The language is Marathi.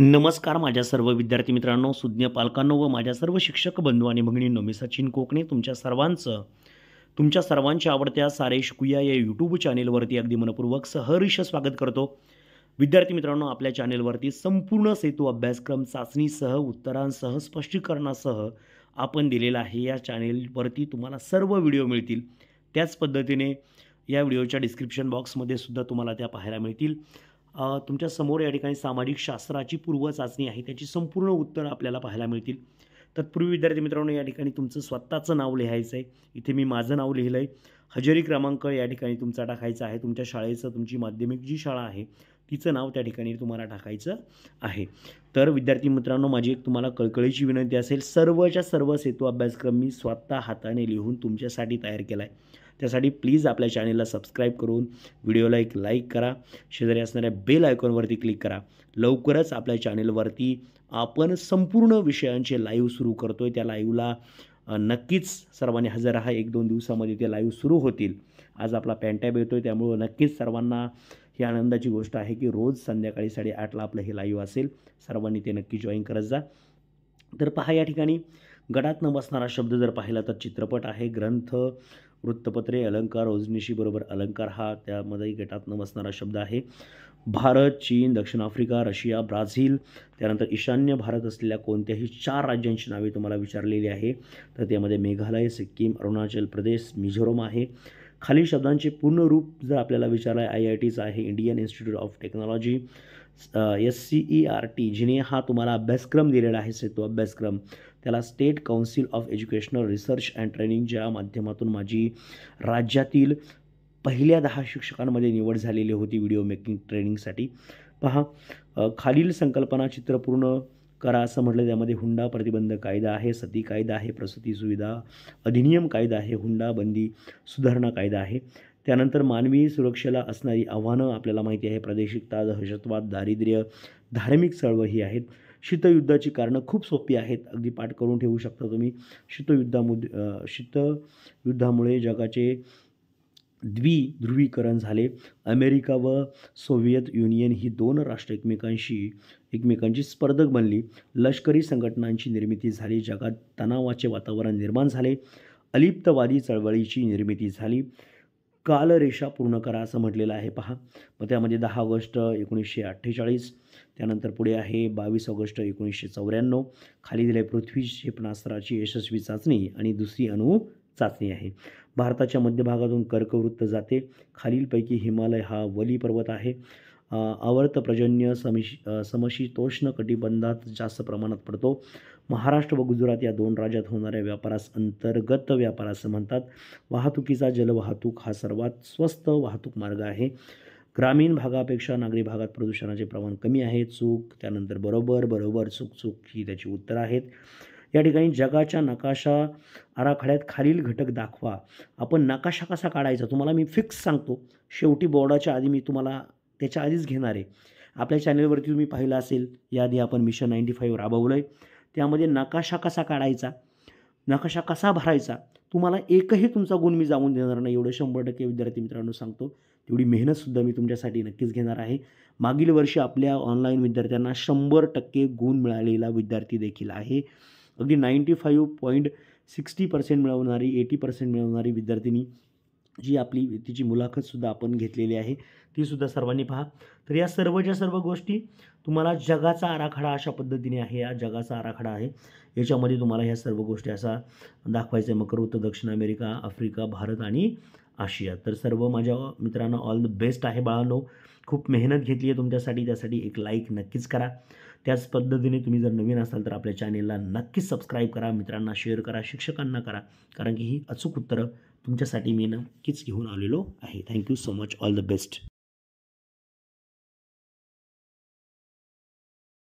नमस्कार माझ्या सर्व विद्यार्थी मित्रांनो सुज्ञ पालकांनो व माझ्या सर्व शिक्षक बंधू आणि भगिनींनो मी सचिन कोकणे तुमच्या सर्वांचं तुमच्या सर्वांच्या आवडत्या सारे शिकूया या यूट्यूब चॅनेलवरती अगदी मनपूर्वक सहर्ष स्वागत करतो विद्यार्थी मित्रांनो आपल्या चॅनेलवरती संपूर्ण सेतू अभ्यासक्रम चाचणीसह उत्तरांसह स्पष्टीकरणासह आपण दिलेला आहे या चॅनेलवरती तुम्हाला सर्व व्हिडिओ मिळतील त्याच पद्धतीने या व्हिडिओच्या डिस्क्रिप्शन बॉक्समध्ये सुद्धा तुम्हाला त्या पाहायला मिळतील तुमच्या समोर या ठिकाणी सामाजिक शास्त्राची पूर्व चाचणी आहे त्याची संपूर्ण उत्तरं आपल्याला पाहायला मिळतील तत्पूर्वी विद्यार्थी मित्रांनो या ठिकाणी तुमचं स्वतःचं नाव लिहायचं आहे इथे मी माझं नाव लिहिलं आहे हजेरी क्रमांक या ठिकाणी तुमचा टाकायचा आहे तुमच्या शाळेचं तुमची माध्यमिक जी शाळा आहे तिचं नाव त्या ठिकाणी तुम्हाला टाकायचं आहे तर विद्यार्थी मित्रांनो माझी एक तुम्हाला कळकळीची विनंती असेल सर्वच्या सर्व सेतू अभ्यासक्रम मी स्वतः हाताने लिहून तुमच्यासाठी तयार केला आहे त्यासाठी प्लीज आपल्या चॅनेलला सबस्क्राईब करून व्हिडिओला एक लाईक करा शेजारी असणाऱ्या बेल आयकॉनवरती क्लिक करा लवकरच आपल्या चॅनेलवरती आपण संपूर्ण विषयांचे लाईव्ह सुरू करतो आहे त्या लाईव्हला नक्कीच सर्वांनी हजर राहा एक दोन दिवसामध्ये ते लाईव्ह सुरू होतील आज आपला पॅन्टॅब येतो आहे त्यामुळं नक्कीच सर्वांना ही आनंदाची गोष्ट आहे की रोज संध्याकाळी साडेआठला आपलं हे लाईव्ह असेल सर्वांनी ते नक्की जॉईन करत जा तर पहा या ठिकाणी गडात न बसणारा शब्द जर पाहिला तर चित्रपट आहे ग्रंथ वृत्तपत्रे अलंकार ओजनिशी बरोबर अलंकार हा त्यामध्ये गटात न बसणारा शब्द आहे भारत चीन दक्षिण आफ्रिका रशिया ब्राझील त्यानंतर ईशान्य भारत असलेल्या कोणत्याही चार राज्यांची नावे तुम्हाला विचारलेली आहे तर त्यामध्ये मेघालय सिक्कीम अरुणाचल प्रदेश मिझोरम आहे खाली शब्दांचे पूर्ण रूप जर आपल्याला विचारलं आहे आय आय टीचं आहे Indian institute of technology S C E R T जिने हा तुम्हाला अभ्यासक्रम दिलेला आहे सेतू अभ्यासक्रम त्याला state council of educational research and ट्रेनिंगच्या माध्यमातून माझी राज्यातील पहिल्या दहा शिक्षकांमध्ये निवड झालेली होती व्हिडिओ मेकिंग ट्रेनिंगसाठी पहा खालील संकल्पना चित्रपूर्ण करा असं म्हटलं त्यामध्ये हुंडा प्रतिबंध कायदा आहे सती कायदा आहे प्रसूती सुविधा अधिनियम कायदा आहे हुंडा बंदी सुधारणा कायदा आहे त्यानंतर मानवी सुरक्षेला असणारी आव्हानं आपल्याला माहिती आहे प्रादेशिकता दहशतवाद दारिद्र्य धार्मिक चळवळ ही आहेत शीतयुद्धाची कारणं खूप सोपी आहेत अगदी पाठ करून ठेवू शकता तुम्ही शीतयुद्धामु शीतयुद्धामुळे जगाचे द्विध्रुवीकरण झाले अमेरिका व सोव्हियत युनियन ही दोन राष्ट्र एकमेकांशी एकमेकांची स्पर्धक बनली लष्करी संघटनांची निर्मिती झाली जगात तणावाचे वातावरण निर्माण झाले अलिप्तवादी चळवळीची निर्मिती झाली कालरेषा पूर्ण करा असं म्हटलेलं आहे पहा मग त्यामध्ये दहा ऑगस्ट एकोणीसशे अठ्ठेचाळीस त्यानंतर पुढे आहे बावीस ऑगस्ट एकोणीसशे चौऱ्याण्णव खाली दिले पृथ्वी क्षेपणास्त्राची यशस्वी चाचणी आणि दुसरी अणु चाचणी आहे भारताच्या मध्यभागातून कर्कवृत्त जाते खालीलपैकी हिमालय हा वली पर्वत आहे आवर्त पर्जन्य समिश समशीतोष्ण कटिबंधात जास्त प्रमाणात पडतो महाराष्ट्र व गुजरात या दोन राज्यात होणाऱ्या व्यापारास अंतर्गत व्यापार असं म्हणतात वाहतुकीचा जलवाहतूक हा सर्वात स्वस्त वाहतूक मार्ग आहे ग्रामीण भागापेक्षा नागरी भागात प्रदूषणाचे प्रमाण कमी आहे चूक त्यानंतर बरोबर बरोबर चूक चूक ही त्याची उत्तरं आहेत या ठिकाणी जगाच्या नकाशा आराखड्यात खालील घटक दाखवा आपण नकाशा कसा काढायचा तुम्हाला मी फिक्स सांगतो शेवटी बोर्डाच्या आधी मी तुम्हाला त्याच्या आधीच घेणार आहे आपल्या चॅनलवरती तुम्ही पाहिलं असेल याआधी आपण मिशन नाईंटी फाईव्ह राबवलं आहे त्यामध्ये नकाशा कसा काढायचा नकाशा कसा भरायचा तुम्हाला एकही तुमचा गुण मी जाऊन देणार नाही एवढं शंभर टक्के विद्यार्थी मित्रांनो सांगतो तेवढी मेहनतसुद्धा मी तुमच्यासाठी नक्कीच घेणार आहे मागील वर्षी आपल्या ऑनलाईन विद्यार्थ्यांना शंभर टक्के गुण मिळालेला विद्यार्थी देखील आहे अगदी ninety five point sixty percent मिळवणारी एटी पर्सेंट मिळवणारी विद्यार्थिनी जी आपली तिची मुलाखतसुद्धा आपण घेतलेली आहे तीसुद्धा सर्वांनी पहा तर या सर्वच्या सर्व गोष्टी तुम्हाला जगाचा आराखडा अशा पद्धतीने आहे या जगाचा आराखडा आहे याच्यामध्ये तुम्हाला ह्या सर्व गोष्टी असा दाखवायचं आहे मकर उत्तर दक्षिण अमेरिका आफ्रिका भारत आणि आशिया तर सर्व माझ्या मित्रांनो ऑल द बेस्ट आहे बाळांनो खूप मेहनत घेतली आहे तुमच्यासाठी त्यासाठी एक लाईक नक्कीच करा त्याच पद्धतीने तुम्ही जर नवीन असाल तर आपल्या चॅनेलला नक्कीच सबस्क्राईब करा मित्रांना शेअर करा शिक्षकांना करा कारण की ही अचूक उत्तरं तुमच्यासाठी मी नक्कीच घेऊन आलेलो आहे thank you so much all the best